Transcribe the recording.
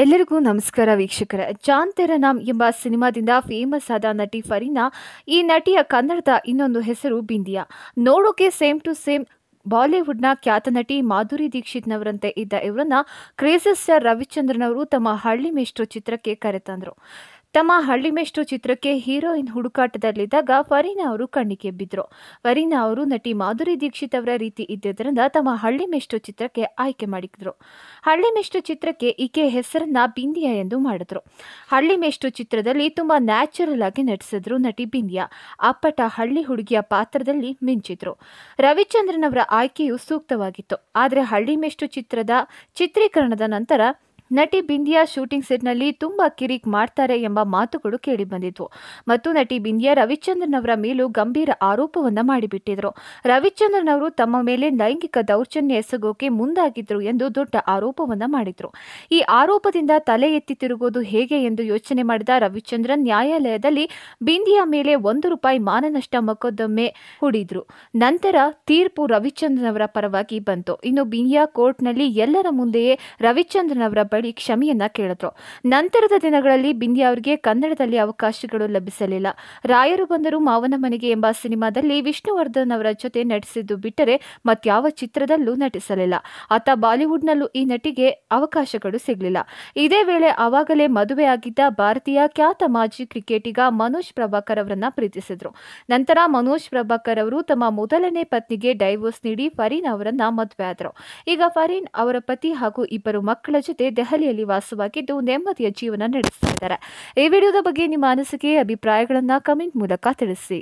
ಎಲ್ಲರಿಗೂ ನಮಸ್ಕಾರ ವೀಕ್ಷಕರ ಜಾನ್ ನಾಮ್ ಎಂಬ ಸಿನಿಮಾದಿಂದ ಫೇಮಸ್ ಆದ ನಟಿ ಫರೀನಾ ಈ ನಟಿಯ ಕನ್ನಡದ ಇನ್ನೊಂದು ಹೆಸರು ಬಿಂದಿಯಾ ನೋಡೋಕೆ ಸೇಮ್ ಟು ಸೇಮ್ ಬಾಲಿವುಡ್ನ ಖ್ಯಾತ ನಟಿ ಮಾಧುರಿ ದೀಕ್ಷಿತ್ನವರಂತೆ ಇದ್ದ ಇವರನ್ನ ಕ್ರೇಜಸ್ ಸ್ಟಾರ್ ರವಿಚಂದ್ರನ್ ಅವರು ತಮ್ಮ ಹಳ್ಳಿ ಮೇಷ್ಟ್ರು ಚಿತ್ರಕ್ಕೆ ಕರೆತಂದರು ತಮ್ಮ ಹಳ್ಳಿಮೆಷ್ಟು ಚಿತ್ರಕ್ಕೆ ಹೀರೋಯಿನ್ ಹುಡುಕಾಟದಲ್ಲಿದ್ದಾಗ ಫರೀನಾ ಅವರು ಕಣ್ಣಿಗೆ ಬಿದ್ದರು ಫರೀನಾ ಅವರು ನಟಿ ಮಾಧುರಿ ದೀಕ್ಷಿತ್ ಅವರ ರೀತಿ ಇದ್ದಿದ್ದರಿಂದ ತಮ್ಮ ಹಳ್ಳಿಮೆಷ್ಟು ಚಿತ್ರಕ್ಕೆ ಆಯ್ಕೆ ಮಾಡಿದ್ರು ಹಳ್ಳಿಮೆಷ್ಟು ಚಿತ್ರಕ್ಕೆ ಈಕೆ ಹೆಸರನ್ನ ಬಿಂದಿಯಾ ಎಂದು ಮಾಡಿದ್ರು ಹಳ್ಳಿಮೆಷ್ಟು ಚಿತ್ರದಲ್ಲಿ ತುಂಬ ನ್ಯಾಚುರಲ್ ಆಗಿ ನಟಿಸಿದ್ರು ನಟಿ ಬಿಂದಿಯಾ ಅಪ್ಪಟ ಹಳ್ಳಿ ಹುಡುಗಿಯ ಪಾತ್ರದಲ್ಲಿ ಮಿಂಚಿದ್ರು ರವಿಚಂದ್ರನ್ ಅವರ ಆಯ್ಕೆಯು ಸೂಕ್ತವಾಗಿತ್ತು ಆದರೆ ಹಳ್ಳಿ ಹಳ್ಳಿಮೆಷ್ಟು ಚಿತ್ರದ ಚಿತ್ರೀಕರಣದ ನಂತರ ನಟಿ ಬಿಂದಿಯಾ ಶೂಟಿಂಗ್ ಸೆಟ್ನಲ್ಲಿ ತುಂಬ ಕಿರಿಕ್ ಮಾಡ್ತಾರೆ ಎಂಬ ಮಾತುಗಳು ಕೇಳಿಬಂದಿತ್ತು ಮತ್ತು ನಟಿ ಬಿಂದಿಯಾ ರವಿಚಂದ್ರನ್ ಅವರ ಮೇಲೂ ಗಂಭೀರ ಆರೋಪವನ್ನು ಮಾಡಿಬಿಟ್ಟಿದ್ರು ರವಿಚಂದ್ರನ್ ಅವರು ತಮ್ಮ ಮೇಲೆ ಲೈಂಗಿಕ ದೌರ್ಜನ್ಯ ಎಸಗೋಕೆ ಮುಂದಾಗಿದ್ರು ಎಂದು ದೊಡ್ಡ ಆರೋಪವನ್ನು ಮಾಡಿದ್ರು ಈ ಆರೋಪದಿಂದ ತಲೆ ಎತ್ತಿ ತಿರುಗೋದು ಹೇಗೆ ಎಂದು ಯೋಚನೆ ಮಾಡಿದ ರವಿಚಂದ್ರನ್ ನ್ಯಾಯಾಲಯದಲ್ಲಿ ಬಿಂದಿಯಾ ಮೇಲೆ ಒಂದು ರೂಪಾಯಿ ಮಾನನಷ್ಟ ಮೊಕದ್ದಮೆ ಹೂಡಿದ್ರು ನಂತರ ತೀರ್ಪು ರವಿಚಂದ್ರನ್ ಅವರ ಪರವಾಗಿ ಬಂತು ಇನ್ನು ಬಿಂದಿಯಾ ಕೋರ್ಟ್ನಲ್ಲಿ ಎಲ್ಲರ ಮುಂದೆಯೇ ರವಿಚಂದ್ರನ್ ಅವರ ಕ್ಷಮೆಯನ್ನ ಕೇಳಿದ್ರು ನಂತರದ ದಿನಗಳಲ್ಲಿ ಬಿಂದಿ ಅವರಿಗೆ ಕನ್ನಡದಲ್ಲಿ ಅವಕಾಶಗಳು ಲಭಿಸಲಿಲ್ಲ ರಾಯರು ಬಂದರು ಮಾವನ ಮನೆಗೆ ಎಂಬ ಸಿನಿಮಾದಲ್ಲಿ ವಿಷ್ಣುವರ್ಧನ್ ಅವರ ಜೊತೆ ನಟಿಸಿದ್ದು ಬಿಟ್ಟರೆ ಮತ್ಯಾವ ಚಿತ್ರದಲ್ಲೂ ನಟಿಸಲಿಲ್ಲ ಆತ ಬಾಲಿವುಡ್ನಲ್ಲೂ ಈ ನಟಿಗೆ ಅವಕಾಶಗಳು ಸಿಗಲಿಲ್ಲ ಇದೇ ವೇಳೆ ಆವಾಗಲೇ ಮದುವೆಯಾಗಿದ್ದ ಭಾರತೀಯ ಖ್ಯಾತ ಮಾಜಿ ಕ್ರಿಕೆಟಿಗ ಮನೋಜ್ ಪ್ರಭಾಕರ್ ಅವರನ್ನ ಪ್ರೀತಿಸಿದ್ರು ನಂತರ ಮನೋಜ್ ಪ್ರಭಾಕರ್ ಅವರು ತಮ್ಮ ಮೊದಲನೇ ಪತ್ನಿಗೆ ಡೈವೋರ್ಸ್ ನೀಡಿ ಫರೀನ್ ಅವರನ್ನ ಮದುವೆ ಆದರು ಈಗ ಫರೀನ್ ಅವರ ಪತಿ ಹಾಗೂ ಇಬ್ಬರು ಮಕ್ಕಳ ಜೊತೆ ದೆಹಲಿ ದೆಹಲಿಯಲ್ಲಿ ವಾಸವಾಗಿದ್ದು ನೆಮ್ಮದಿಯ ಜೀವನ ನಡೆಸುತ್ತಿದ್ದಾರೆ ಈ ವಿಡಿಯೋದ ಬಗ್ಗೆ ನಿಮ್ಮ ಅನಿಸಿಕೆ ಅಭಿಪ್ರಾಯಗಳನ್ನು ಕಮೆಂಟ್ ಮೂಲಕ ತಿಳಿಸಿ